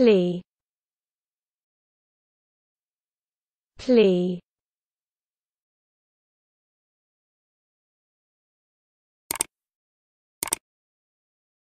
plea plea